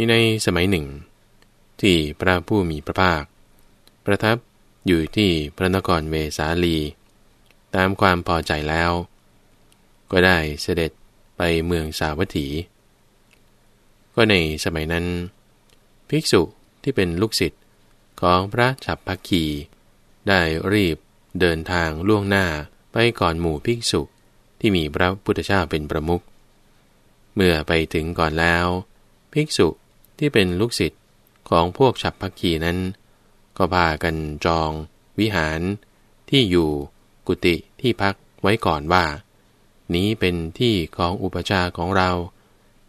มีในสมัยหนึ่ง ที่พระผู้มีพระภาค ประทับอยู่ที่พระนครเวสาลี ตามความพอใจแล้ว ก็ได้เสด็จไปเมืองสาวัตถี ก็ในสมัยนั้น ภิกษุที่เป็นลูกศิษย์ของพระฉับพักขีได้รีบเดินทางล่วงหน้าไปก่อนหมู่ภิกษุที่มีพระพุทธเจ้าเป็นประมุขเมื่อไปถึงก่อนแล้ว ภิกษุที่เป็นลูกศิษย์ของพวกฉับพักขีนั้น ก็พากันจอง วิหารที่อยู่กุฏิที่พักไว้ก่อนว่า นี้เป็นที่ของอุปชาของเรา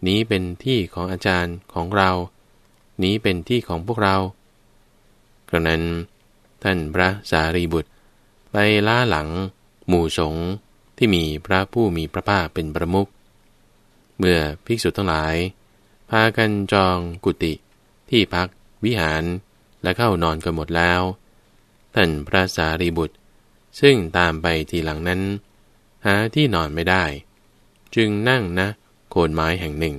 นี้ เป็นที่ของอาจารย์ของเรา นี้ เป็นที่ของพวกเราดังนั้น ท่านพระสารีบุตร ไปล้าหลัง หมู่สงฆ์ที่มีพระผู้มีพระภาคเป็นประมุขเมื่อ ภิกษุทั้งหลายพากันจองกุฏิที่พัก วิหารและเข้านอนกันหมดแล้ว ท่านพระสารีบุตร ซึ่งตามไปทีหลังนั้น หาที่นอนไม่ได้ จึงนั่งนะโคนไม้แห่งหนึ่ง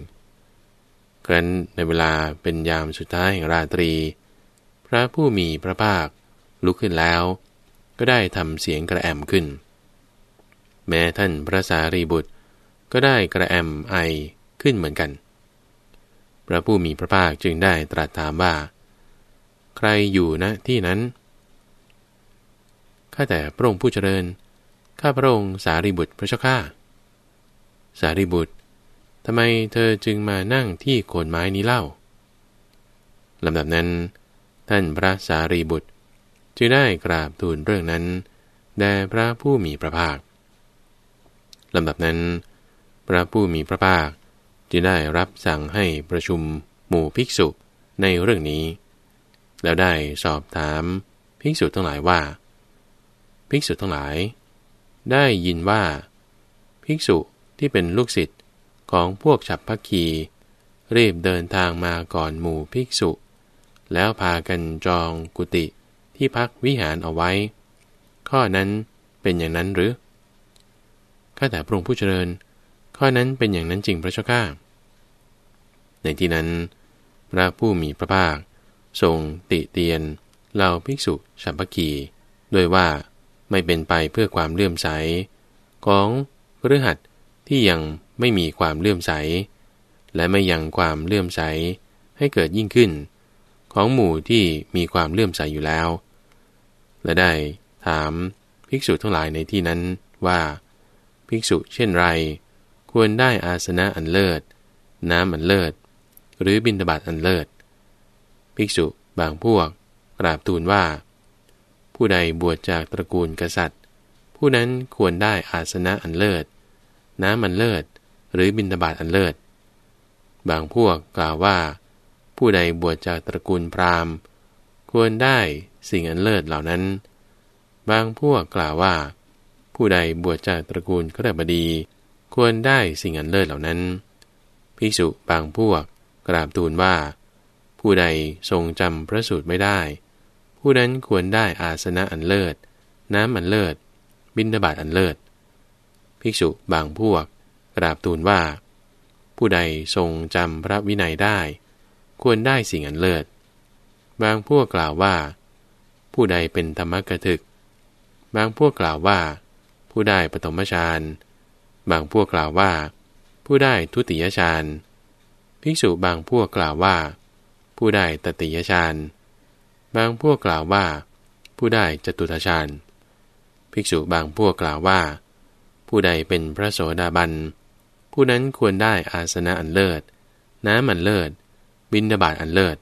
ครั้นในเวลาเป็นยามสุดท้ายแห่งราตรี พระผู้มีพระภาคลุกขึ้นแล้ว ก็ได้ทำเสียงกระแอมขึ้น แม้ท่านพระสารีบุตร ก็ได้กระแอมไอขึ้นเหมือนกันพระผู้มีพระภาคจึงได้ตรัสถามว่า ใครอยู่นะที่นั้น ข้าแต่พระองค์ผู้เจริญข้าพระองค์สารีบุตรพระเจ้าข้าสารีบุตร ทำไมเธอจึงมานั่งที่โคนไม้นี้เล่าลำดับนั้น ท่านพระสารีบุตรจึงได้กราบทูลเรื่องนั้นแด่พระผู้มีพระภาคลำดับนั้น พระผู้มีพระภาคจึงได้รับสั่งให้ประชุมหมู่ภิกษุในเรื่องนี้ แล้วได้สอบถาม ภิกษุทั้งหลายว่า ภิกษุทั้งหลาย ได้ยินว่า ภิกษุที่เป็นลูกศิษย์ของพวกฉับพักคีรีบเดินทางมาก่อนหมู่ภิกษุ แล้วพากันจองกุฏิที่พักวิหารเอาไว้ ข้อนั้นเป็นอย่างนั้นหรือข้าแต่พระองค์ผู้เจริญข้อนั้นเป็นอย่างนั้นจริงพระเจ้าข้า ในที่นั้น พระผู้มีพระภาค ทรงติเตียนเหล่าภิกษุสัมภกีด้วยว่าไม่เป็นไปเพื่อความเลื่อมใส ของืฤหัดที่ยังไม่มีความเลื่อมใส และไม่ยังความเลื่อมใสให้เกิดยิ่งขึ้น ของหมู่ที่มีความเลื่อมใสอยู่แล้ว และได้ถามภิกษุทั้งหลายในที่นั้นว่า ภิกษุเช่นไรควรได้อาสนะอันเลิศ น้ำอันเลิศ หรือบินตบาตอันเลิศ ภิกษุบางพวก กราบทูลว่า ผู้ใดบวชจากตระกูลกษัตริย์ ผู้นั้นควรได้อาสนะอันเลิศ น้ำอันเลิศ หรือบินตบาตอันเลิศ บางพวกกล่าวว่า ผู้ใดบวชจากตระกูลพราหมณ์ ควรได้สิ่งอันเลิศเหล่านั้น บางพวกกล่าวว่า ผู้ใดบวชจากตระกูลขรบดีควรได้สิ่งอันเลิศเหล่านั้น ภิกษุบางพวก กราบทูลว่า ผู้ใดทรงจำพระสูตรไม่ได้ ผู้นั้นควรได้อาสนะอันเลิศ น้ำอันเลิศ บิณฑบาตอันเลิศ ภิกษุบางพวก กราบทูลว่า ผู้ใดทรงจำพระวินัยได้ ควรได้สิ่งอันเลิศ บางพวกกล่าวว่า ผู้ใดเป็นธรรมกถึก บางพวกกล่าวว่า ผู้ได้ปฐมฌานเบางพวกกล่าวว่า ผู้ได้ทุติยฌาน ภิกษุบางพวกกล่าวว่า ผู้ได้ตติยฌาน บางพวกกล่าวว่า ผู้ได้จตุตฌาน ภิกษุบางพวกกล่าวว่า ผู้ใดเป็นพระโสดาบัน ผู้นั้นควรได้อาสนะอันเลิศ น้ำอันเลิศ บินดาบาตอันเลิศ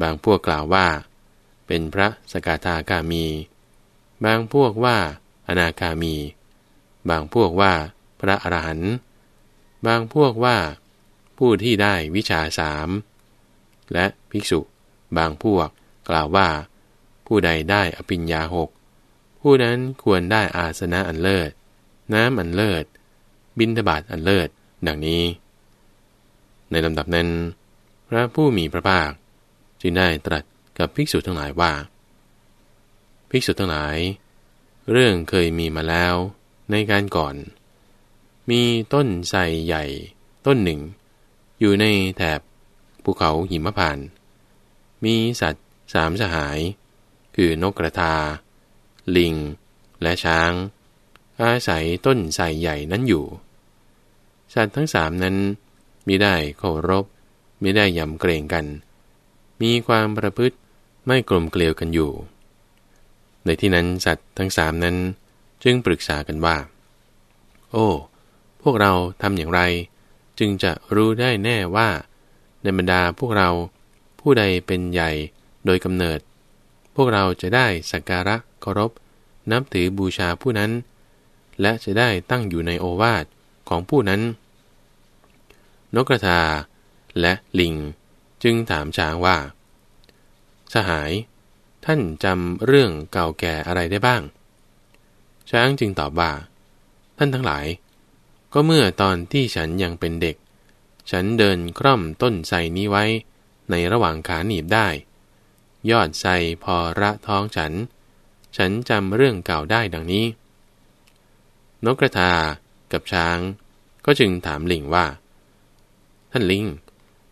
บางพวกกล่าวว่า เป็นพระสกทาคามี บางพวกว่า อนาคามี บางพวกว่าพระอรหันต์บางพวกว่า ผู้ที่ได้วิชาสามและภิกษุบางพวกกล่าวว่า ผู้ใดได้อภิญญาหกผู้นั้นควรได้อาสนะอันเลิศ น้ำอันเลิศ บินทบาทอันเลิศ ดังนี้ ในลำดับนั้นพระผู้มีพระภาคจึงได้ตรัสกับภิกษุทั้งหลายว่า ภิกษุทั้งหลาย เรื่องเคยมีมาแล้วในการก่อนมีต้นไทรใหญ่ต้นหนึ่ง อยู่ในแถบภูเขาหิมพาน มีสัตว์สามสหาย คือนกกระทา ลิง และช้าง อาศัยต้นไทรใหญ่นั้นอยู่ สัตว์ทั้งสามนั้นมิได้เคารพมิได้ยำเกรงกัน มีความประพฤติไม่กลมเกลียวกันอยู่ ในที่นั้นสัตว์ทั้งสามนั้นจึงปรึกษากันว่า โอ้พวกเราทำอย่างไร จึงจะรู้ได้แน่ว่าในบรรดาพวกเราผู้ใดเป็นใหญ่โดยกำเนิด พวกเราจะได้สักการะเคารพนับถือบูชาผู้นั้น และจะได้ตั้งอยู่ในโอวาทของผู้นั้น นกกระทาและลิงจึงถามช้างว่า สหาย ท่านจำเรื่องเก่าแก่อะไรได้บ้าง ช้างจึงตอบว่า ท่านทั้งหลายก็เมื่อตอนที่ฉันยังเป็นเด็ก ฉันเดินคร่อมต้นไทรนี้ไว้ ในระหว่างขาหนีบได้ ยอดไทรพอระท้องฉัน ฉันจำเรื่องเก่าได้ดังนี้ นกกระทากับช้าง ก็จึงถามลิงว่า ท่านลิง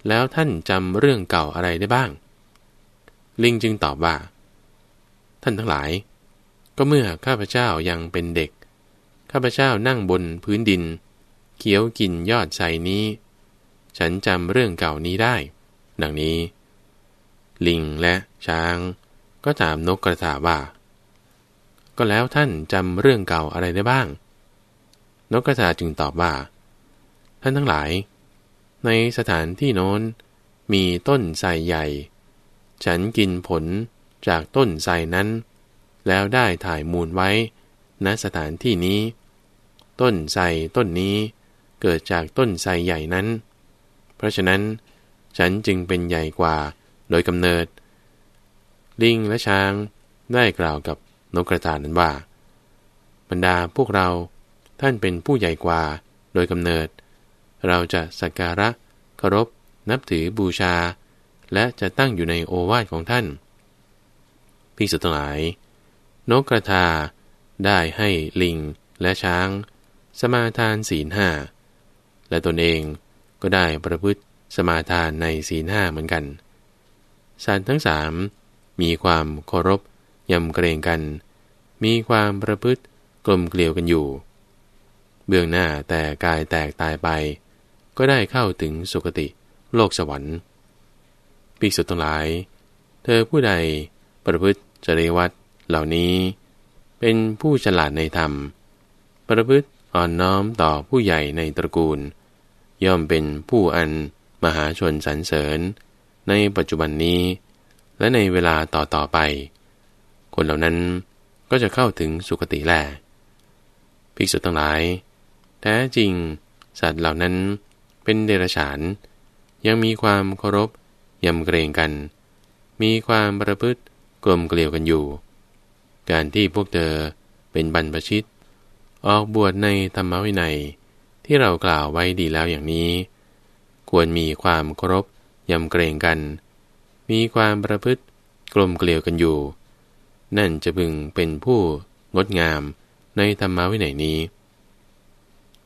แล้วท่านจำเรื่องเก่าอะไรได้บ้าง ลิงจึงตอบว่า ท่านทั้งหลาย ก็เมื่อข้าพเจ้ายังเป็นเด็ก ข้าพเจ้านั่งบนพื้นดินเขียวกินยอดไสนี้ ฉันจำเรื่องเก่านี้ได้ ดังนี้ ลิงและช้างก็ถามนกกระถาว่า ก็แล้วท่านจำเรื่องเก่าอะไรได้บ้าง นกกระถาจึงตอบว่าท่านทั้งหลาย ในสถานที่โน้นมีต้นไทรใหญ่ ฉันกินผลจากต้นไทรนั้น แล้วได้ถ่ายมูลไว้ณสถานที่นี้ ต้นไทรต้นนี้เกิดจากต้นไทรใหญ่นั้น เพราะฉะนั้นฉันจึงเป็นใหญ่กว่าโดยกำเนิด ลิงและช้างได้กล่าวกับนกกระตานั้นว่า บรรดาพวกเราท่านเป็นผู้ใหญ่กว่าโดยกำเนิด เราจะสักการะเคารพนับถือบูชา และจะตั้งอยู่ในโอวาทของท่าน พิสุทธิ์หลาย นกกระทาได้ให้ลิงและช้าง สมาทานศีลห้าและตนเองก็ได้ประพฤติสมาทานในสีหน้าเหมือนกันสัตว์ทั้งสามมีความเคารพยำเกรงกัน มีความประพฤติกลมเกลียวกันอยู่ เบื้องหน้าแต่กายแตกตายไป ก็ได้เข้าถึงสุคติโลกสวรรค์ปีกษุทั้งหลาย เธอผู้ใดประพฤติจริวัตเหล่านี้ เป็นผู้ฉลาดในธรรม ประพฤติอ่อนน้อมต่อผู้ใหญ่ในตระกูลย่อมเป็นผู้อันมหาชนสรรเสริญ ในปัจจุบันนี้ และในเวลาต่อต่อไป คนเหล่านั้นก็จะเข้าถึงสุคติแล ภิกษุทั้งหลาย แท้จริงสัตว์เหล่านั้นเป็นเดรัจฉานยังมีความเคารพยำเกรงกัน มีความประพฤติกลมเกลียวกันอยู่ การที่พวกเธอเป็นบรรพชิต ออกบวชในธรรมวินัยที่เรากล่าวไว้ดีแล้วอย่างนี้ ควรมีความเคารพยำเกรงกัน มีความประพฤติกลมเกลียวกันอยู่ นั่นจะพึงเป็นผู้งดงามในธรรมวินัยนี้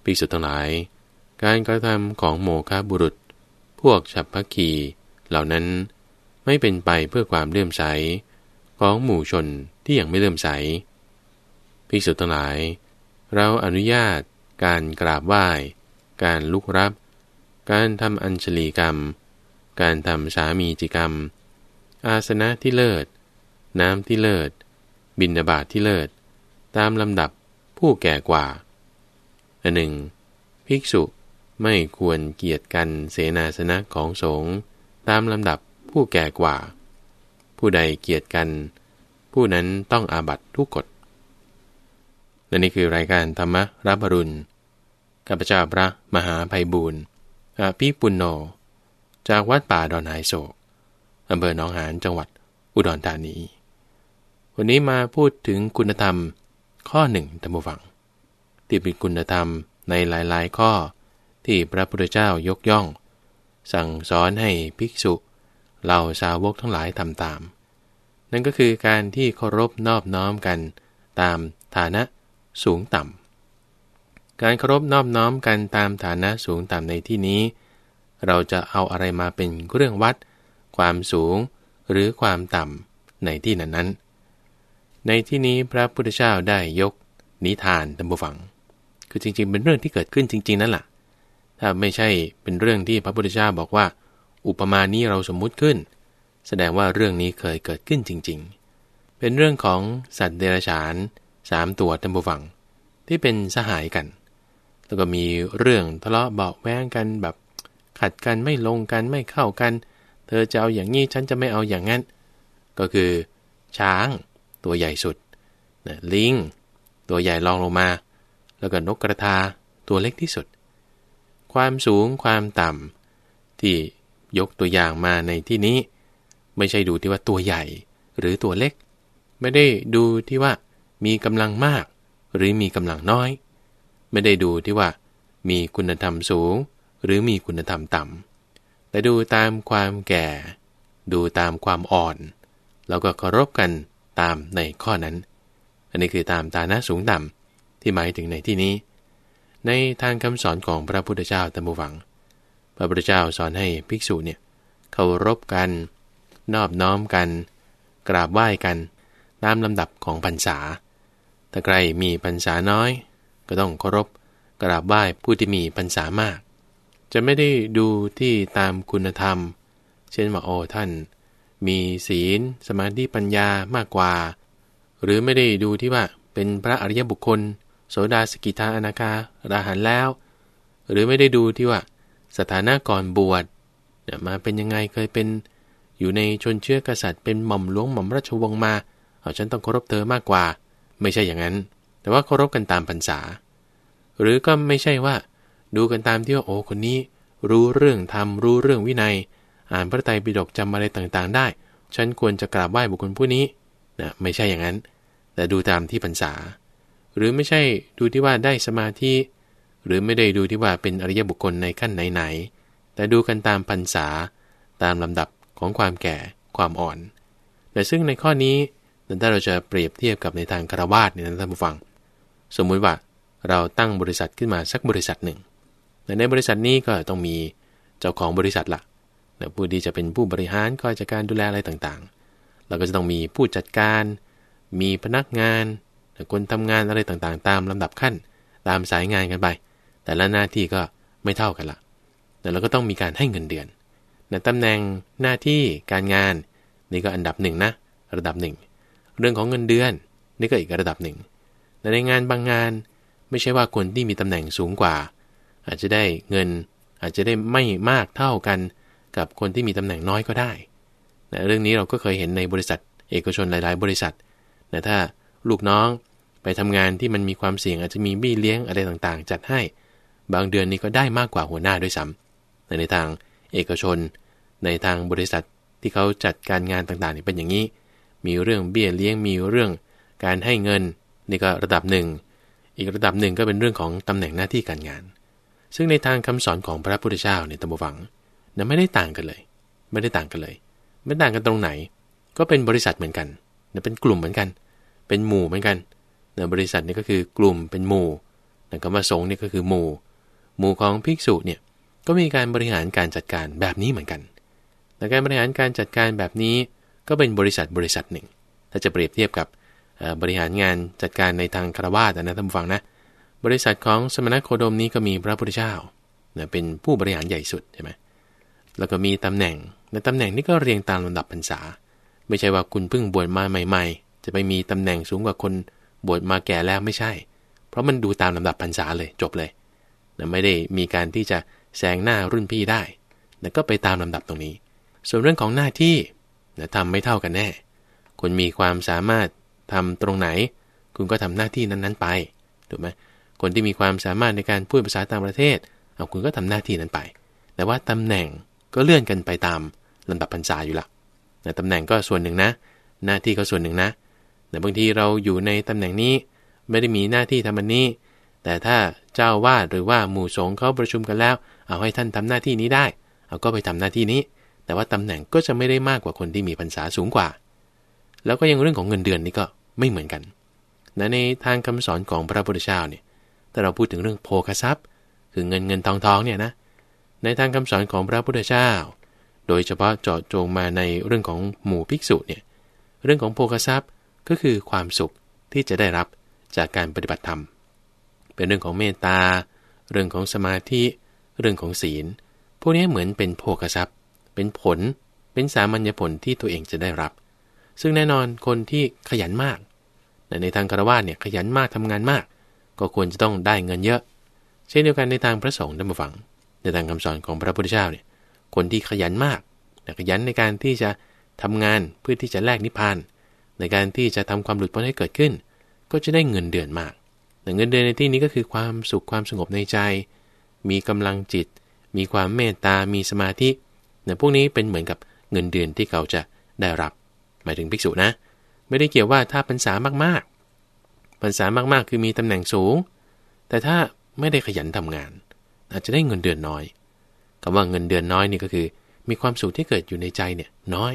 ปิสุุทั้งหลาย การกระทำของโมฆะบุรุษ พวกฉับพักขีเหล่านั้นไม่เป็นไปเพื่อความเลื่อมใส ของหมู่ชนที่ยังไม่เลื่อมใสพิสุทั้งหลาย เราอนุญาตการกราบไหว้ การลุกรับ การทำอัญชลีกรรม การทำสามีจิกรรม อาสนะที่เลิศ น้ำที่เลิศ บินาบาตทที่เลิศ ตามลำดับผู้แก่กว่าอันหนึ่งภิกษุไม่ควรเกียรติกันเสนาสนะของสงฆ์ตามลำดับผู้แก่กว่า ผู้ใดเกียรติกัน ผู้นั้นต้องอาบัตทุกกฎและนี่คือรายการธรรมรับรุณข้าพเจ้าพระมหาภัยบุญอภิปุณโญ จากวัดป่าดอนไฮโศกอำเภอหนองหาน จังหวัดอุดรธานี วันนี้มาพูดถึงคุณธรรมข้อหนึ่งธรรมวังที่เป็นคุณธรรมในหลาย ๆ ข้อที่พระพุทธเจ้ายกย่อง สั่งสอนให้ภิกษุ เหล่าสาวกทั้งหลายทำตาม นั่นก็คือการที่เคารพนอบน้อมกันตามฐานะสูงต่ำ การเคารพนอบน้อมกันตามฐานะสูงต่ำในที่นี้ เราจะเอาอะไรมาเป็นเครื่องวัด ความสูงหรือความต่ำในที่นั้นนในที่นี้พระพุทธเจ้าได้ยกนิทานตัมบุฟัง คือจริงๆเป็นเรื่องที่เกิดขึ้นจริง ๆนั่นแหละถ้าไม่ใช่เป็นเรื่องที่พระพุทธเจ้าบอกว่า อุปมานี้เราสมมุติขึ้น แสดงว่าเรื่องนี้เคยเกิดขึ้นจริง ๆ เป็นเรื่องของสัตว์เดรัจฉานสามตัวต่านบูฟังที่เป็นสหายกัน แล้วก็มีเรื่อง ทะเลาะเบาแว้งกันแบบขัดกันไม่ลงกันไม่เข้ากัน เธอจะเอาอย่างนี้ฉันจะไม่เอาอย่างนั้น ก็คือช้าง ตัวใหญ่สุดนะลิง ตัวใหญ่รองลงมา แล้วก็นกกระทาตัวเล็กที่สุด ความสูงความต่ำที่ยกตัวอย่างมาในที่นี้ ไม่ใช่ดูที่ว่าตัวใหญ่หรือตัวเล็ก ไม่ได้ดูที่ว่ามีกำลังมากหรือมีกำลังน้อย ไม่ได้ดูที่ว่ามีคุณธรรมสูงหรือมีคุณธรรมต่ำแต่ดูตามความแก่ ดูตามความอ่อนแล้วก็เคารพกันตามในข้อนั้น อันนี้คือตามตานะสูงต่ำที่หมายถึงในที่นี้ ในทางคำสอนของพระพุทธเจ้าตะมบูฟังพระพุทธเจ้าสอนให้ภิกษุเนี่ยเคารพกัน นอบน้อมกัน กราบไหว้กันตามลำดับของพรรษาถ้าใครมีพรรษาน้อย ก็ต้องเคารพกราบไหว้ผู้ที่มีพรรษามาก จะไม่ได้ดูที่ตามคุณธรรม เช่นว่าโอ้ท่าน มีศีลสมาธิปัญญามากกว่า หรือไม่ได้ดูที่ว่าเป็นพระอริยบุคคล โสดาสกิทาอนาคาราหันแล้ว หรือไม่ได้ดูที่ว่าสถานะก่อนบวชมาเป็นยังไงเคยเป็น อยู่ในชนเชื้อกษัตริย์เป็นหม่อมหลวงหม่อมราชวงศ์มาเอาฉันต้องเคารพเธอมากกว่าไม่ใช่อย่างนั้น แต่ว่าเคารพกันตามพรรษา หรือก็ไม่ใช่ว่า ดูกันตามที่ว่าโอ้คนนี้ รู้เรื่องธรรม รู้เรื่องวินัย อ่านพระไตรปิฎกจำอะไรต่าง ๆ ได้ ฉันควรจะกราบไหว้บุคคลผู้นี้นะไม่ใช่อย่างนั้น แต่ดูตามที่พรรษาหรือไม่ใช่ดูที่ว่าได้สมาธิหรือไม่ได้ดูที่ว่าเป็นอริยบุคคลในขั้นไหนๆแต่ดูกันตามพรรษา ตามลำดับของความแก่ความอ่อนแต่ซึ่งในข้อนี้ถ้าเราจะเปรียบเทียบกับในทางคารวาสเนี่ยนะท่านผู้ฟัง สมมุติว่าเราตั้งบริษัทขึ้นมาสักบริษัทหนึ่ง ในบริษัทนี้ก็ต้องมีเจ้าของบริษัทละ่ะผู้ที่จะเป็นผู้บริหารคอยจัดการดูแลอะไรต่างๆเราก็จะต้องมีผู้จัดการ มีพนักงานคนทำงานอะไรต่างๆ ตามลำดับขั้นตามสายงานกันไป แต่ละหน้าที่ก็ไม่เท่ากันละแต่เราก็ต้องมีการให้เงินเดือนในตำแหน่งหน้าที่การงานนี่ก็อันดับหนึ่งนะ ระดับหนึ่งเรื่องของเงินเดือนนี่ก็อีกระดับหนึ่งแต่ในงานบางงานไม่ใช่ว่าคนที่มีตำแหน่งสูงกว่า อาจจะได้เงินอาจจะได้ไม่มากเท่ากันกับคนที่มีตำแหน่งน้อยก็ได้นเรื่องนี้เราก็เคยเห็นในบริษัทเอกชนหลาย ๆ บริษัทแต่ถ้าลูกน้องไปทำงานที่มันมีความเสี่ยง อาจจะมีบี้เลี้ยงอะไรต่างๆ จัดให้บางเดือนนี้ก็ได้มากกว่าหัวหน้าด้วยซ้ำาในทางเอกชน ในทางบริษัทที่เขาจัดการงานต่างๆนี่เป็นอย่างนี้มีเรื่องเบี้ยเลี้ยงมีเรื่องการให้เงินนี่ก็ระดับหนึ่งอีกระดับหนึ่งก็เป็นเรื่องของตำแหน่งหน้าที่การงาน ซึ่งในทางคำสอนของพระพุทธเจ้าในตัมบวังนะไม่ได้ต่างกันเลย ไม่ได้ต่างกันเลย ไม่ต่างกันตรงไหน ก็เป็นบริษัทเหมือนกันนเป็นกลุ่มเหมือนกัน เป็นหมู่เหมือนกันนบริษัทนี่ก็คือกลุ่มเป็นหมู่นะคำว่าสงฆ์นี่ก็คือหมู่ หมู่ของภิกษุเนี่ยก็มีการบริหารการจัดการแบบนี้เหมือนกันแต่การบริหารการจัดการแบบนี้ก็เป็นบริษัทบริษัทหนึ่ง ถ้าจะเปรียบเทียบกับบริหารงานจัดการในทางคารวาสนะท่านฟังนะ บริษัทของสมณโคดมนี้ก็มีพระพุทธเจ้าเป็นผู้บริหารใหญ่สุดใช่ไหมแล้วก็มีตำแหน่ง ในตำแหน่งนี้ก็เรียงตามลำดับพรรษา ไม่ใช่ว่าคุณเพิ่งบวชมาใหม่ ๆ จะไปมีตำแหน่งสูงกว่าคนบวชมาแก่แล้วไม่ใช่ เพราะมันดูตามลำดับพรรษาเลยจบเลยนะไม่ได้มีการที่จะแซงหน้ารุ่นพี่ได้แต่ก็ไปตามลำดับตรงนี้ ส่วนเรื่องของหน้าที่นะทำไม่เท่ากันแน่คุณมีความสามารถทำตรงไหน คุณก็ทำหน้าที่นั้น ๆ ไปถูกไหมคนที่มีความสามารถในการพูดภาษาต่างประเทศเอาคุณก็ทำหน้าที่นั้นไป แต่ว่าตำแหน่งก็เลื่อนกันไปตามลำดับพรรษาอยู่ละแตตำแหน่งก็ส่วนหนึ่งนะ หน้าที่ก็ส่วนหนึ่งนะ แต่บางทีเราอยู่ในตำแหน่งนี้ไม่ได้มีหน้าที่ทำอันนี้ แต่ถ้าเจ้าวาดหรือว่าหมู่สงฆ์เขาประชุมกันแล้ว เอาให้ท่านทำหน้าที่นี้ได้ เอาก็ไปทำหน้าที่นี้แต่ว่าตำแหน่งก็จะไม่ได้มากกว่าคนที่มีพรรษาสูงกว่า แล้วก็ยังเรื่องของเงินเดือนนี่ก็ไม่เหมือนกัน นะ ในทางคำสอนของพระพุทธเจ้าเนี่ยถ้าเราพูดถึงเรื่องโภคทรัพย์คือเงินเงินทองทองเนี่ยนะ ในทางคำสอนของพระพุทธเจ้า โดยเฉพาะเจาะจงมาในเรื่องของหมู่ภิกษุเนี่ย เรื่องของโภคทรัพย์ก็คือความสุขที่จะได้รับจากการปฏิบัติธรรม เป็นเรื่องของเมตตา เรื่องของสมาธิ เรื่องของศีล พวกนี้เหมือนเป็นโภคทรัพย์เป็นผล เป็นสามัญญผลที่ตัวเองจะได้รับ ซึ่งแน่นอนคนที่ขยันมาก ในทางคารวะเนี่ยขยันมากทำงานมาก ก็ควรจะต้องได้เงินเยอะ เช่นเดียวกันในทางพระสงฆ์นผูมฟัง ในทางคำสอนของพระพุทธเจ้าเนี่ย คนที่ขยันมากขยันในการที่จะทำงานเพื่อที่จะแลกนิพพาน ในการที่จะทำความหลุดพ้นให้เกิดขึ้น ก็จะได้เงินเดือนมากแต่เงินเดือนในที่นี้ก็คือความสุขความสงบในใจ มีกำลังจิต มีความเมตตา มีสมาธิเนี่ยพวกนี้เป็นเหมือนกับเงินเดือนที่เขาจะได้รับ หมายถึงภิกษุนะ ไม่ได้เกี่ยวว่าถ้าพรรษามากๆพรรษามากๆ คือมีตำแหน่งสูง แต่ถ้าไม่ได้ขยันทำงาน อาจจะได้เงินเดือนน้อย คำว่าเงินเดือนน้อยนี่ก็คือ มีความสุขที่เกิดอยู่ในใจเนี่ยน้อย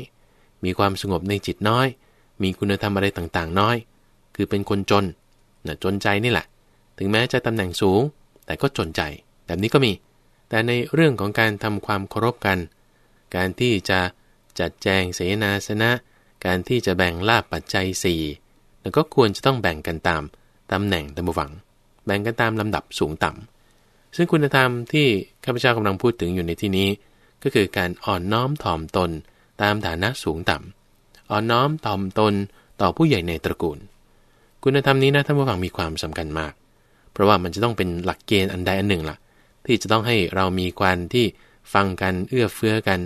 มีความสงบในจิตน้อย มีคุณธรรมอะไรต่างๆน้อย คือเป็นคนจนนะจนใจนี่แหละ ถึงแม้จะตำแหน่งสูงแต่ก็จนใจ แบบนี้ก็มี แต่ในเรื่องของการทำความเคารพกันการที่จะจัดแจงเสนาสนะ การที่จะแบ่งลาบปัจจัย4แล้วก็ควรจะต้องแบ่งกันตามตำแหน่งตำฝัง แบ่งกันตามลำดับสูงต่ำซึ่งคุณธรรมที่ข้าพเจ้ากำลังพูดถึงอยู่ในที่นี้ ก็คือการอ่อนน้อมถ่อมตนตามฐานะสูงต่ำอ่อนน้อมถ่อมตนต่อผู้ใหญ่ในตระกูล คุณธรรมนี้นะท่านผู้ฟังมีความสำคัญมาก เพราะว่ามันจะต้องเป็นหลักเกณฑ์อันใดอันหนึ่งละ่ะที่จะต้องให้เรามีกามที่ฟังกันเอื้อเฟื้อกัน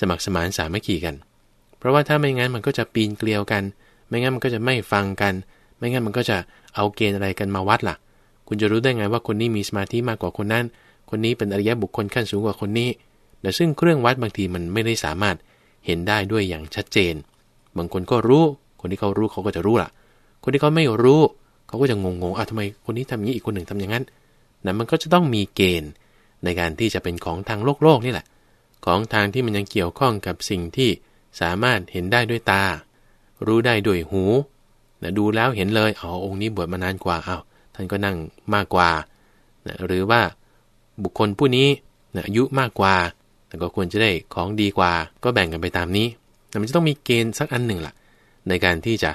สมัครสมานสามัคคีกัน เพราะว่าถ้าไม่งั้นมันก็จะปีนเกลียวกัน ไม่งั้นมันก็จะไม่ฟังกัน ไม่งั้นมันก็จะเอาเกณฑ์อะไรกันมาวัดล่ะ คุณจะรู้ได้ไงว่าคนนี้มีสมาธิมากกว่าคนนั้น คนนี้เป็นอริยบุคคลขั้นสูงกว่าคนนี้ แต่ซึ่งเครื่องวัดบางทีมันไม่ได้สามารถเห็นได้ด้วยอย่างชัดเจน บางคนก็รู้ คนที่เขารู้เขาก็จะรู้ล่ะ คนที่เขาไม่รู้เขาก็จะงงๆอ่ะทำไมคนนี้ทำอย่างนี้อีกคนหนึ่งทำอย่างนั้น นะ มันก็จะต้องมีเกณฑ์ ในการที่จะเป็นของทางโลกโลกนี่แหละของทางที่มันยังเกี่ยวข้องกับสิ่งที่สามารถเห็นได้ด้วยตา รู้ได้ด้วยหูนะดูแล้วเห็นเลยอ๋อองค์นี้บวชมานานกว่าอา้าวท่านก็นั่งมากกว่านะหรือว่าบุคคลผู้นี้นะอายุมากกว่าแต่ก็ควรจะได้ของดีกว่า ก็แบ่งกันไปตามนี้ แต่มันจะต้องมีเกณฑ์สักอันหนึ่งละ่ะในการที่จะ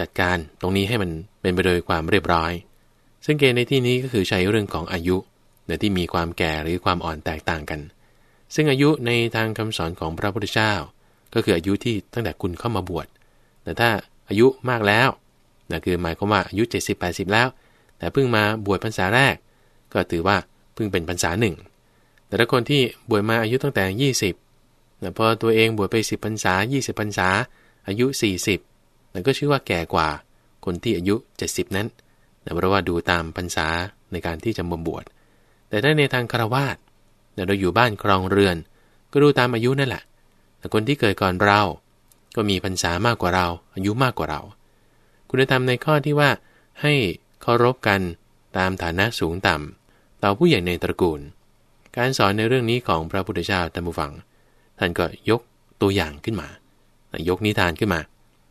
จัดการตรงนี้ให้มันเป็นไปโดยความเรียบร้อย ซึ่งเกณฑ์ในที่นี้ก็คือใช้เรื่องของอายุในที่มีความแก่หรือความอ่อนแตกต่างกันซึ่งอายุในทางคำสอนของพระพุทธเจ้าก็คืออายุที่ตั้งแต่คุณเข้ามาบวชแต่ถ้าอายุมากแล้วนนคือหมายความว่าอายุ70 80 แล้ว แต่เพิ่งมาบวชพรรษาแรก ก็ถือว่าเพิ่งเป็นพรรษาหนึ่งแต่ถ้าคนที่บวชมาอายุตั้งแต่ 20ิบพอตัวเองบวชไป10พรรษา20พรรษา อายุ 40นะก็ชื่อว่าแก่กว่า คนที่อายุ 70 นั้นต่เพราะว่าดูตามพรรษาในการที่จะบวชแต่ถ้าในทางคารวาสเราอยู่บ้านครองเรือน ก็ดูตามอายุนั่นแหละ แต่คนที่เกิดก่อนเรา ก็มีพรรษามากกว่าเราอายุมากกว่าเรา คุณธรรมในข้อที่ว่าให้เคารพกันตามฐานะสูงต่ำต่อผู้ใหญ่ในตระกูล การสอนในเรื่องนี้ของพระพุทธเจ้าตัมบูฟัง ท่านก็ยกตัวอย่างขึ้นมา ยกนิทานขึ้นมา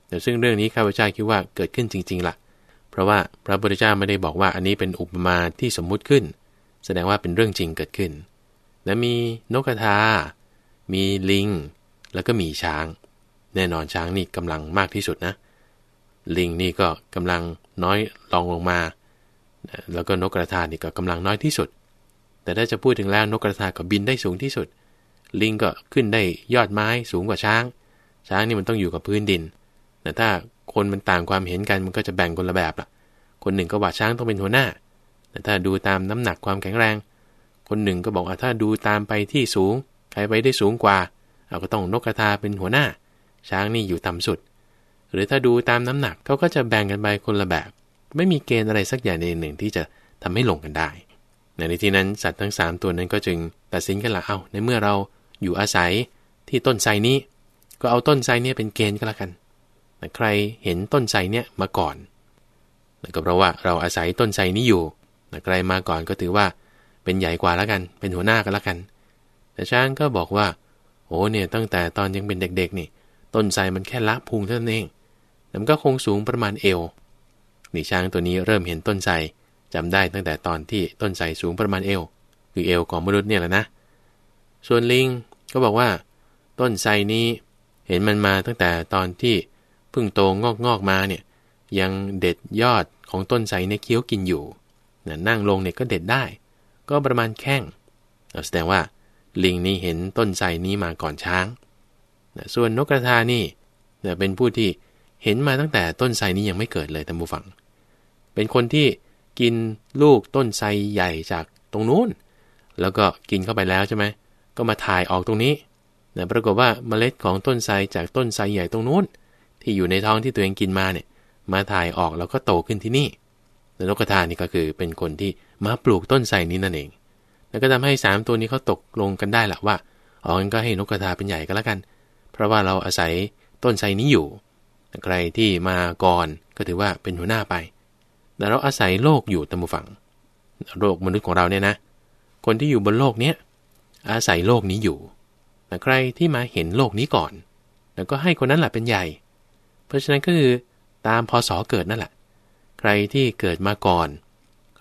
แต่ซึ่งเรื่องนี้ข้าพเจ้าคิดว่าเกิดขึ้นจริงๆละ่ะ เพราะว่าพระพุทธเจ้าไม่ได้บอกว่าอันนี้เป็นอุปมาที่สมมุติขึ้น แสดงว่าเป็นเรื่องจริงเกิดขึ้นนะมีนกกระทา มีลิง แล้วก็มีช้าง แน่นอนช้างนี่กำลังมากที่สุดนะ ลิงนี่ก็กำลังน้อยลองลงมา แล้วก็นกกระทานี่ก็กำลังน้อยที่สุด แต่ถ้าจะพูดถึงแล้วนกกระทาก็บินได้สูงที่สุด ลิงก็ขึ้นได้ยอดไม้สูงกว่าช้าง ช้างนี่มันต้องอยู่กับพื้นดิน แต่ถ้าคนมันต่างความเห็นกันมันก็จะแบ่งคนละแบบล่ะคนหนึ่งก็ว่าช้างต้องเป็นหัวหน้า แต่ถ้าดูตามน้ำหนักความแข็งแรงคนหนึ่งก็บอกว่าถ้าดูตามไปที่สูง ใครไปได้สูงกว่าเราก็ต้องนกกระทาเป็นหัวหน้า ช้างนี่อยู่ต่ำสุด หรือถ้าดูตามน้ำหนักเขาก็จะแบ่งกันไปคนละแบบ ไม่มีเกณฑ์อะไรสักอย่างในหนึ่งที่จะทำให้ลงกันได้ ในที่นั้นสัตว์ทั้ง3ตัวนั้นก็จึงตัดสินกันละเอาในเมื่อเราอยู่อาศัยที่ต้นไทรนี้ ก็เอาต้นไทรนี้เป็นเกณฑ์ก็แล้วกันใครเห็นต้นไทรเนี่ยมาก่อนก็เพราะว่าเราอาศัยต้นไทรนี้อยู่ใครมาก่อนก็ถือว่าเป็นใหญ่กว่าแล้วกัน เป็นหัวหน้ากันแล้วกัน แต่ช้างก็บอกว่า โอ้เนี่ย ตั้งแต่ตอนยังเป็นเด็กๆนี่ต้นไทรมันแค่ละพุงเท่านั้นเอง มันก็คงสูงประมาณเอว นี่ช้างตัวนี้เริ่มเห็นต้นไทรจำได้ตั้งแต่ตอนที่ต้นไทรสูงประมาณเอวคือเอวของมนุษย์เนี่ยแหละนะส่วนลิงก็บอกว่า ต้นไทรนี้เห็นมันมาตั้งแต่ตอนที่พึ่งโตงอกงอกมาเนี่ย ยังเด็ดยอดของต้นไทรในเคี้ยวกินอยู่นั่งลงเนี่ยก็เด็ดได้ก็ประมาณแข้งแสดงว่าลิงนี้เห็นต้นไทรนี้มาก่อนช้าง ส่วนนกกระทานี่เป็นผู้ที่เห็นมาตั้งแต่ต้นไทรนี้ยังไม่เกิดเลยท่านผู้ฟัง เป็นคนที่กินลูกต้นไทรใหญ่จากตรงนู้น แล้วก็กินเข้าไปแล้วใช่ไหม ก็มาถ่ายออกตรงนี้นปรากฏว่าเมล็ดของต้นไทรจากต้นไทรใหญ่ตรงนู้น ที่อยู่ในท้องที่ตัวเองกินมาเนี่ยมาถ่ายออกแล้วก็โตขึ้นที่นี่ นกกระทานี่ก็คือเป็นคนที่มาปลูกต้นไทรนี้นั่นเอง แล้วก็ทำให้3ตัวนี้เขาตกลงกันได้แหละว่าอ๋องั้นก็ให้นกกระทาเป็นใหญ่ก็แล้วกัน เพราะว่าเราอาศัยต้นไทรนี้อยู่ ใครที่มาก่อนก็ถือว่าเป็นหัวหน้าไปแต่เราอาศัยโลกอยู่ตามฝั่งโลกมนุษย์ของเราเนี่ยนะ คนที่อยู่บนโลกเนี้ยอาศัยโลกนี้อยู่ แต่ใครที่มาเห็นโลกนี้ก่อน แล้วก็ให้คนนั้นแหละเป็นใหญ่ เพราะฉะนั้นก็คือตามพศเกิดนั่นแหละ ใครที่เกิดมาก่อน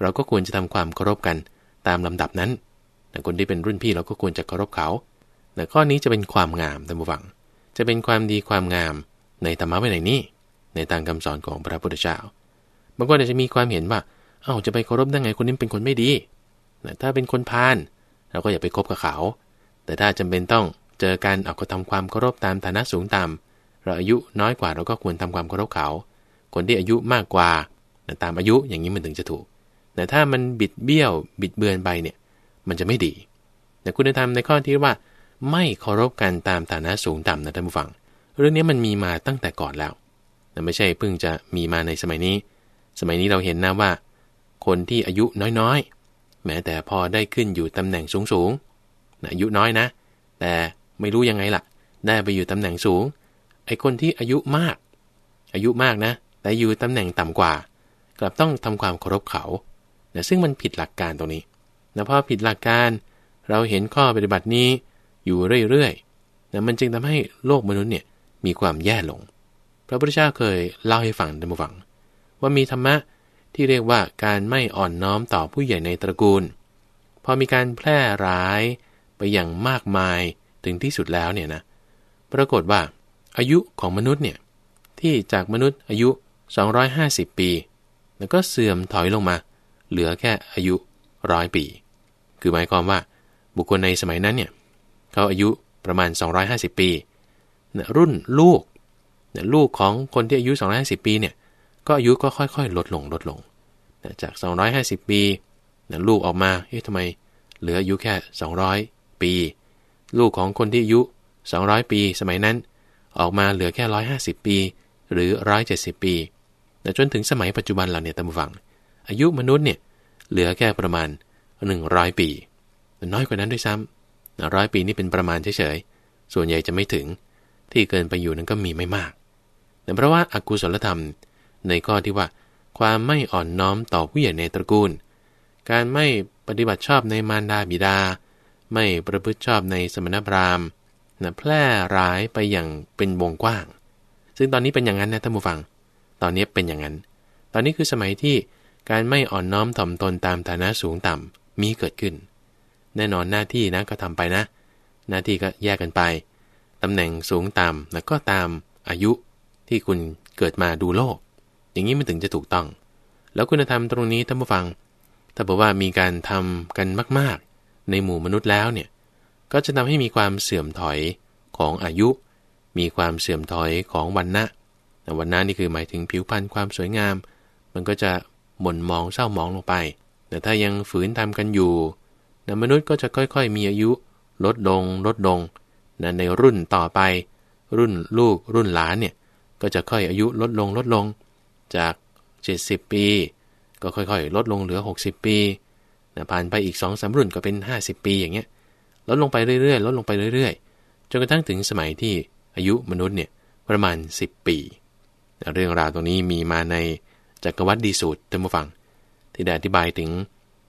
เราก็ควรจะทำความเคารพกันตามลำดับนั้นแต่คนที่เป็นรุ่นพี่เราก็ควรจะเคารพเขา แต่ข้อนี้จะเป็นความงามท่านผู้ฟัง จะเป็นความดีความงามในธรรมะไว้ใหนนี้ ในทางคำสอนของพระพุทธเจ้า บางคนอาจจะมีความเห็นว่า เอ้าจะไปเคารพได้ไงคนนี้เป็นคนไม่ดี ถ้าเป็นคนพาลเราก็อย่าไปคบกับเขา แต่ถ้าจำเป็นต้องเจอกันเอาก็ทำความเคารพตามฐานะสูงต่ำเราอายุน้อยกว่าเราก็ควรทำความเคารพเขา คนที่อายุมากกว่าตามอายุอย่างนี้มันถึงจะถูกแต่ถ้ามันบิดเบี้ยวบิดเบือนไปเนี่ยมันจะไม่ดี แต่คุณธรรมในข้อที่ว่า ไม่เคารพกันตามฐานะสูงต่ำนะท่านผู้ฟัง เรื่องนี้มันมีมาตั้งแต่ก่อนแล้วแต่ไม่ใช่เพิ่งจะมีมาในสมัยนี้ สมัยนี้เราเห็นนะว่า คนที่อายุน้อยๆ แม้แต่พอได้ขึ้นอยู่ตำแหน่งสูงสูงอายุน้อยนะ แต่ไม่รู้ยังไงล่ะได้ไปอยู่ตำแหน่งสูงไอ้คนที่อายุมาก อายุมากนะแต่อยู่ตำแหน่งต่ำกว่า กลับต้องทำความเคารพเขานะซึ่งมันผิดหลักการตรงนี้นะพอผิดหลักการ เราเห็นข้อปฏิบัตินี้อยู่เรื่อยๆนะมันจึงทำให้โลกมนุษย์เนี่ยมีความแย่ลง พระพุทธเจ้าเคยเล่าให้ฟังดัมฟัง ว่ามีธรรมะ ที่เรียกว่าการไม่อ่อนน้อมต่อผู้ใหญ่ในตระกูล พอมีการแพร่ร้ายไปอย่างมากมายถึงที่สุดแล้วเนี่ยนะ ปรากฏว่า อายุของมนุษย์เนี่ยที่จากมนุษย์อายุ 250 ปีแล้วก็เสื่อมถอยลงมาเหลือแค่อายุร้อยปี คือหมายความว่า บุคคลในสมัยนั้นเนี่ยเขาอายุประมาณ 250 ปีนะรุ่นลูกนะลูกของคนที่อายุ 250 ปีเนี่ยก็อายุก็ค่อยๆ ลดลงลดลงนะจาก 250 ปีนะลูกออกมาเอ๊ะทำไม เหลืออายุแค่ 200 ปี ลูกของคนที่อายุ 200 ปี สมัยนั้นออกมาเหลือแค่ 150 ปี หรือ 170 ปีแต่จนถึงสมัยปัจจุบันเราเนี่ยตามฝังอายุมนุษย์เนี่ยเหลือแค่ประมาณ 100 ปี น้อยกว่านั้นด้วยซ้ำร้อยปีนี่เป็นประมาณเฉยๆ ส่วนใหญ่จะไม่ถึงที่เกินไปอยู่นั้นก็มีไม่มาก แต่เพราะว่าอากุศลธรรมในข้อที่ว่าความไม่อ่อนน้อมต่อผู้ใหญ่ในตระกูล การไม่ปฏิบัติชอบในมารดาบิดา ไม่ประพฤติชอบในสมณพราหมณ์แพร่ร้ายไปอย่างเป็นวงกว้าง ซึ่งตอนนี้เป็นอย่างนั้นนะท่านผู้ฟัง ตอนนี้เป็นอย่างนั้น ตอนนี้คือสมัยที่การไม่อ่อนน้อมถ่อมตนตามฐานะสูงต่ำ มีเกิดขึ้น แน่นอนหน้าที่นะก็ทำไปนะ หน้าที่ก็แยกกันไปตำแหน่งสูงต่ำ แล้วก็ตามอายุที่คุณเกิดมาดูโลก อย่างนี้มันถึงจะถูกต้อง แล้วคุณธรรมตรงนี้ท่านผู้ฟังถ้าบอกว่ามีการทำกันมาก ๆในหมู่มนุษย์แล้วเนี่ยก็จะทำให้มีความเสื่อมถอยของอายุ มีความเสื่อมถอยของวันนะวันนะนี่คือหมายถึงผิวพรรณความสวยงาม มันก็จะหม่นมองเศร้ามองลงไป แต่ถ้ายังฝืนทำกันอยู่นะมนุษย์ก็จะค่อยๆ มีอายุลดลงลดลงนะในรุ่นต่อไป รุ่นลูกรุ่นหลานเนี่ย ก็จะค่อยอายุลดลงลดลง จาก 70 ปี ก็ค่อยๆ ลดลงเหลือ 60 ปีนะผ่านไปอีก2อสรุ่นก็เป็น50 ปีอย่างเงี้ย ลดลงไปเรื่อยๆลดลงไปเรื่อยๆ จนกระทั่งถึงสมัยที่อายุมนุษย์เนี่ยประมาณ 10 ปี เรื่องราวตรงนี้มีมาในจักรวัตดีสูตรท่านผู้ฟังที่ได้อธิบายถึง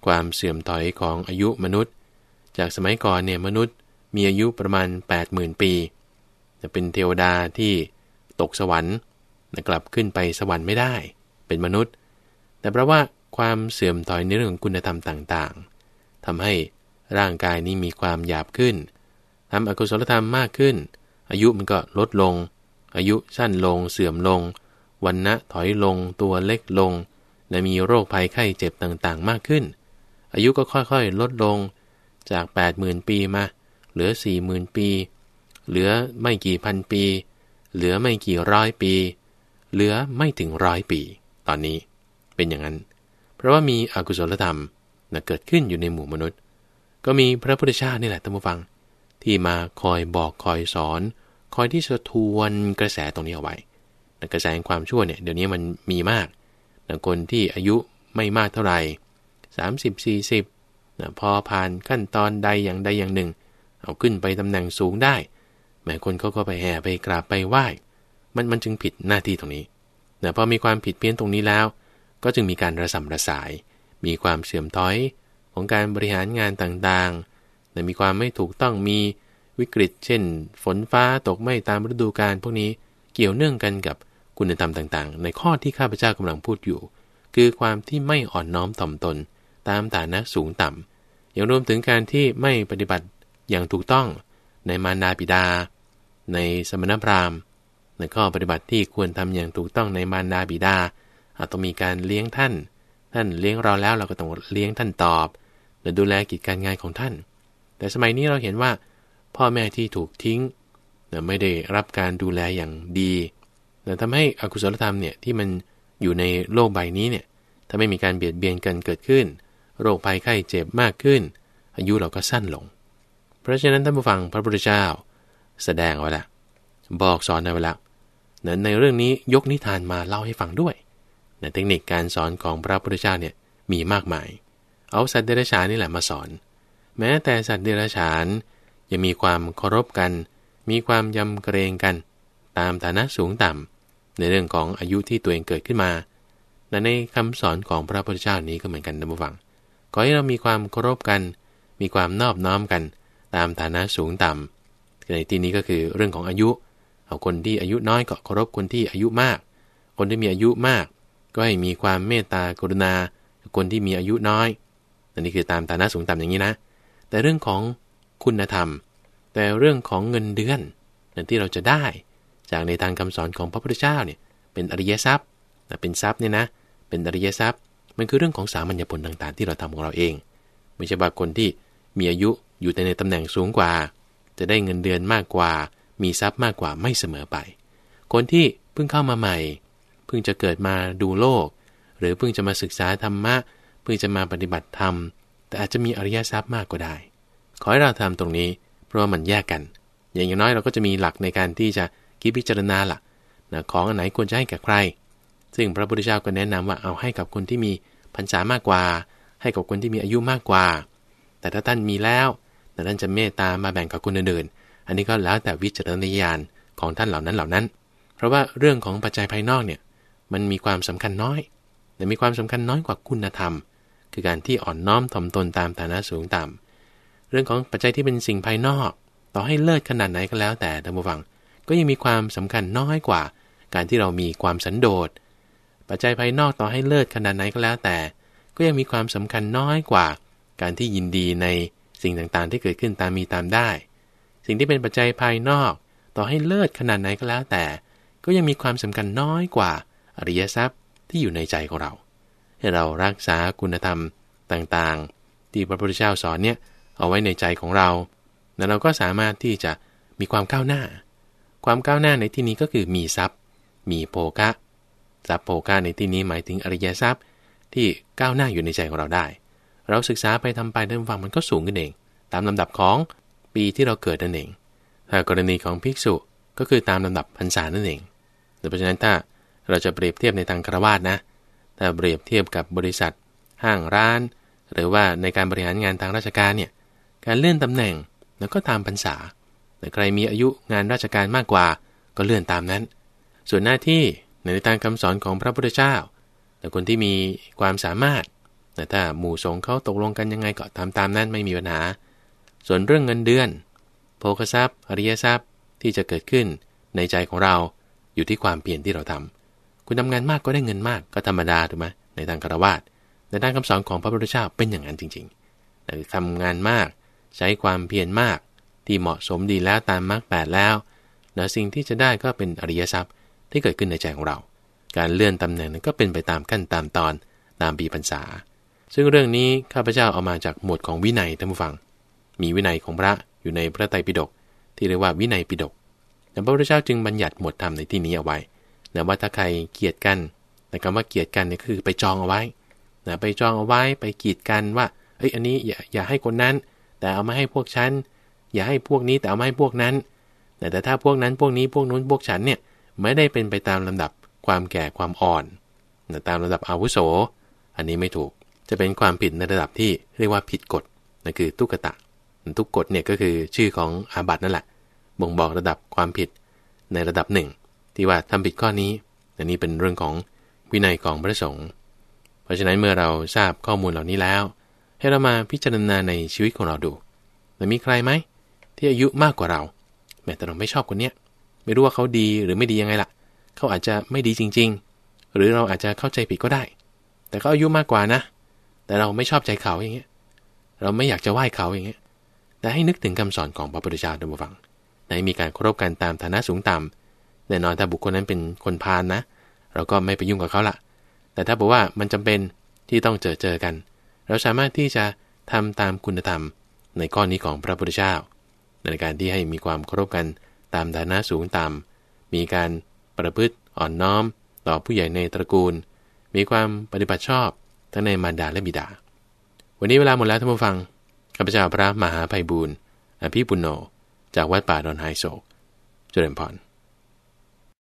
ความเสื่อมถอยของอายุมนุษย์ จากสมัยก่อนเนี่ยมนุษย์ มีอายุประมาณ80,000ปีจะเป็นเทวดาที่ตกสวรรค์กลับขึ้นไปสวรรค์ไม่ได้ เป็นมนุษย์ แต่เพราะว่าความเสื่อมถอยในเรื่องของคุณธรรมต่างๆ ทำให้ร่างกายนี้มีความหยาบขึ้น ทำอกุศลธรรมมากขึ้น อายุมันก็ลดลง อายุสั้นลงเสื่อมลงวันนะถอยลงตัวเล็กลง และมีโรคภัยไข้เจ็บต่างๆมากขึ้น อายุก็ค่อยๆลดลงจาก 80,000 ปีมา เหลือ 40,000 ปี เหลือไม่กี่พันปี เหลือไม่กี่ร้อยปี เหลือไม่ถึงร้อยปี ตอนนี้เป็นอย่างนั้น เพราะว่ามีอกุศลธรรมนะเกิดขึ้นอยู่ในหมู่มนุษย์ ก็มีพระพุทธเจ้านี่แหละท่านผู้ฟัง ที่มาคอยบอกคอยสอน คอยที่จะทวนกระแสตรงนี้เอาไว้แต่กระแสแห่งความชั่วเนี่ยเดี๋ยวนี้มันมีมากนะคนที่อายุไม่มากเท่าไหร่30 40นะพอผ่านขั้นตอนใดอย่างใดอย่างหนึ่ง เอาขึ้นไปตำแหน่งสูงได้แหมคนเขาก็ไปแห่ไปกราบไปไหว้ มันมันจึงผิดหน้าที่ตรงนี้นะพอมีความผิดเพี้ยนตรงนี้แล้ว ก็จึงมีการระสำระสาย มีความเสื่อมถอยของการบริหารงานต่างๆต่มีความไม่ถูกต้องมีวิกฤต เช่น ฝนฟ้าตกไม่ตามฤดูกาลพวกนี้เกี่ยวเนื่องกันกับณธรรมต่างๆ ในข้อที่ข้าพเจ้ากำลังพูดอยู่ คือความที่ไม่อ่อนน้อมถ่อมตน ตามฐานะสูงต่ำ อย่างรวมถึงการที่ไม่ปฏิบัติอย่างถูกต้อง ในมารดาปิดา ในสมณพราหมณ์ในข้อปฏิบัติที่ควรทำอย่างถูกต้องในมารดาบิดาอาจต้องมีการเลี้ยงท่าน ท่านเลี้ยงเราแล้วเราก็ต้องเลี้ยงท่านตอบและดูแลกิจการงานของท่าน แต่สมัยนี้เราเห็นว่า พ่อแม่ที่ถูกทิ้งไม่ได้รับการดูแลอย่างดีนะทำให้อกุศลธรรมเนี่ยที่มันอยู่ในโลกใบนี้เนี่ยถ้าไม่มีการเบียดเบียนกันเกิดขึ้น โรคภัยไข้เจ็บมากขึ้น อายุเราก็สั้นลง เพราะฉะนั้นท่านผู้ฟังพระพุทธเจ้าแสดงไว้ละบอกสอนในเวลานะในเรื่องนี้ยกนิทานมาเล่าให้ฟังด้วยนะเทคนิคการสอนของพระพุทธเจ้าเนี่ยมีมากมาย เอาสัตว์เดรัจฉานนี่แหละมาสอน แม้แต่สัตว์เดรัจฉานยังมีความเคารพกัน มีความยำเกรงกัน ตามฐานะสูงต่ำในเรื่องของอายุที่ตัวเองเกิดขึ้นมาและในคำสอนของพระพุทธเจ้านี้ก็เหมือนกันนะบุฟัง ขอให้เรามีความเคารพกัน มีความนอบน้อมกัน ตามฐานะสูงต่ำในที่นี้ก็คือเรื่องของอายุ เอาคนที่อายุน้อยก็เคารพคนที่อายุมาก คนที่มีอายุมาก ก็ให้มีความเมตตากรุณาคนที่มีอายุน้อย อันนี้คือตามฐานะสูงต่ำอย่างนี้นะ แต่เรื่องของคุณธรรม แต่เรื่องของเงินเดือนนั่นที่เราจะได้จากในทางคำสอนของพระพุทธเจ้าเนี่ยเป็นอริยทรัพย์เป็นทรัพย์เนี่ยนะเป็นอริยทรัพย์ มันคือเรื่องของสามัญญผลต่าง ๆ ที่เราทำของเราเอง ไม่ใช่บางคนที่มีอายุอยู่แต่ในตำแหน่งสูงกว่า จะได้เงินเดือนมากกว่ามีทรัพย์มากกว่าไม่เสมอไป คนที่เพิ่งเข้ามาใหม่ เพิ่งจะเกิดมาดูโลก หรือเพิ่งจะมาศึกษาธรรมะเพิ่งจะมาปฏิบัติธรรม แต่อาจจะมีอริยทรัพย์มากก็ได้ ขอให้เราทำตรงนี้เพราะว่ามันแยกกัน อย่างน้อยเราก็จะมีหลักในการที่จะคิดพิจารณาละ่ะของอันไหนควรจะให้กับใคร ซึ่งพระพุทธเจ้าก็แนะนำว่าเอาให้กับคนที่มีพรรษามากกว่า ให้กับคนที่มีอายุมากกว่า แต่ถ้าท่านมีแล้ว แต่ท่านจะเมตตามาแบ่งกับคนอื่นๆอันนี้ก็แล้วแต่วิจารณญาณของท่านเหล่านั้นเหล่านั้น เพราะว่าเรื่องของปัจจัยภายนอกเนี่ย มันมีความสำคัญน้อยแต่มีความสำคัญน้อยกว่าคุณธรรม คือการที่อ่อนน้อมถ่อมตนตามฐานะสูงต่ำเรื่องของปัจจัยที่เป็นสิ่งภายนอก ต่อให้เลิศขนาดไหนก็แล้วแต่ท่านผู้ฟังก็ยังมีความสำคัญน้อยกว่าการที่เรามีความสันโดษปัจจัยภายนอกต่อให้เลิศขนาดไหนก็แล้วแต่ ก็ยังมีความสำคัญน้อยกว่าการที่ยินดีในสิ่งต่างๆที่เกิดขึ้นตามมีตามได้ สิ่งที่เป็นปัจจัยภายนอกต่อให้เลิศขนาดไหนก็แล้วแต่ก็ยังมีความสำคัญน้อยกว่าอริยทรัพย์ที่อยู่ในใจของเรา ให้เรารักษาคุณธรรมต่างๆที่พระพุทธเจ้าสอนเนี่ยเอาไว้ในใจของเราแล้วเราก็สามารถที่จะมีความก้าวหน้าความก้าวหน้าในที่นี้ก็คือมีทรัพย์ มีโภคะทรัพย์โภคะในที่นี้หมายถึงอริยทรัพย์ ที่ก้าวหน้าอยู่ในใจของเราได้ เราศึกษาไปทำไปเดินฟังมันก็สูงขึ้นเอง ตามลำดับของปีที่เราเกิดนั่นเอง ถ้ากรณีของภิกษุก็คือตามลำดับพรรษานั่นเองเพราะฉะนั้นถ้าเราจะเปรียบเทียบในทางครวาสนะถ้าเปรียบเทียบกับบริษัท ห้างร้าน หรือว่าในการบริหารงานทางราชการเนี่ย การเลื่อนตำแหน่งแล้วก็ตามพรรษาใครมีอายุงานราชการมากกว่าก็เลื่อนตามนั้น ส่วนหน้าที่ในทางคำสอนของพระพุทธเจ้าแต่คนที่มีความสามารถ แต่ถ้าหมู่สงฆ์เขาตกลงกันยังไงก็ทาตามนั้นไม่มีปัญหา ส่วนเรื่องเงินเดือนโภคทรัพย์อริยทรัพย์ที่จะเกิดขึ้นในใจของเรา อยู่ที่ความเปลี่ยนที่เราทำ คุณทำงานมากก็ได้เงินมากก็ธรรมดาถูกไหมในทางคารวะในด้านคำสอนของพระพุทธเจ้าเป็นอย่างนั้นจริงๆทำงานมากใช้ความเพียรมากที่เหมาะสมดีแล้วตามมรรคแปดแล้วนะสิ่งที่จะได้ก็เป็นอริยทรัพย์ที่เกิดขึ้นในใจของเรา การเลื่อนตำแหน่งนั้นก็เป็นไปตามขั้นตามตอน ตามปีพรรษา ซึ่งเรื่องนี้ข้าพเจ้าเอามาจากหมวดของวินัยท่านผู้ฟัง มีวินัยของพระอยู่ในพระไตรปิฎกที่เรียกว่าวินัยปิฎกแต่พระพุทธเจ้าจึงบัญญัติหมวดธรรมในที่นี้เอาไว้นะว่าถ้าใครเกียดกันแต่คำว่าเกียดกันนี่คือไปจองเอาไว้นะไปจองเอาไว้ไปกีดกันว่าเอ้ยอันนี้อย่าอย่าให้คนนั้นแต่เอามาให้พวกฉันอย่าให้พวกนี้แต่เอามให้พวกนั้น แต่ถ้าพวกนั้นพวกนี้พวกนู้น พวกฉันเนี่ยไม่ได้เป็นไปตามลำดับความแก่ความอ่อนตามำดับอาวุโส อันนี้ไม่ถูก จะเป็นความผิดในระดับที่เรียกว่าผิดกฎ นั่นคือทุกตะ ทุกกฎเนี่ยก็คือชื่อของอาบัตินั่นแหละ บ่งบอกระดับความผิดในระดับหนึ่ง ที่ว่าทำผิดข้อนี้ อันนี้เป็นเรื่องของวินัยของพระสงฆ์ เพราะฉะนั้นเมื่อเราทราบข้อมูลเหล่านี้แล้ว ให้เรามาพิจารณาในชีวิตของเราดู มีใครไหมที่อายุมากกว่าเรา แม้แต่เราไม่ชอบคนเนี้ย ไม่รู้ว่าเขาดีหรือไม่ดียังไงล่ะ เขาอาจจะไม่ดีจริง ๆ หรือเราอาจจะเข้าใจผิดก็ได้ แต่เขาอายุมากกว่านะ แต่เราไม่ชอบใจเขาอย่างเงี้ย เราไม่อยากจะไหว้เขาอย่างเงี้ย แต่ให้นึกถึงคำสอนของพระพุทธเจ้าดูฟัง ในมีการเคารพกันตามฐานะสูงต่ำ แน่นอนถ้าบุคคลนั้นเป็นคนพาลนะ เราก็ไม่ไปยุ่งกับเขาละแต่ถ้าบอกว่ามันจำเป็นที่ต้องเจอเจอกัน เราสามารถที่จะทำตามคุณธรรม ในข้อนี้ของพระพุทธเจ้าในการที่ให้มีความเคารพกันตามฐานะสูงต่ำ มีการประพฤติอ่อนน้อมต่อผู้ใหญ่ในตระกูล มีความปฏิบัติชอบ ทั้งในมารดาและบิดา วันนี้เวลาหมดแล้วท่านผู้ฟัง ข้าพเจ้าพระมหาภัยบูรณ์อภิปุโน จากวัดป่าดอนไฮโศกเจริญพร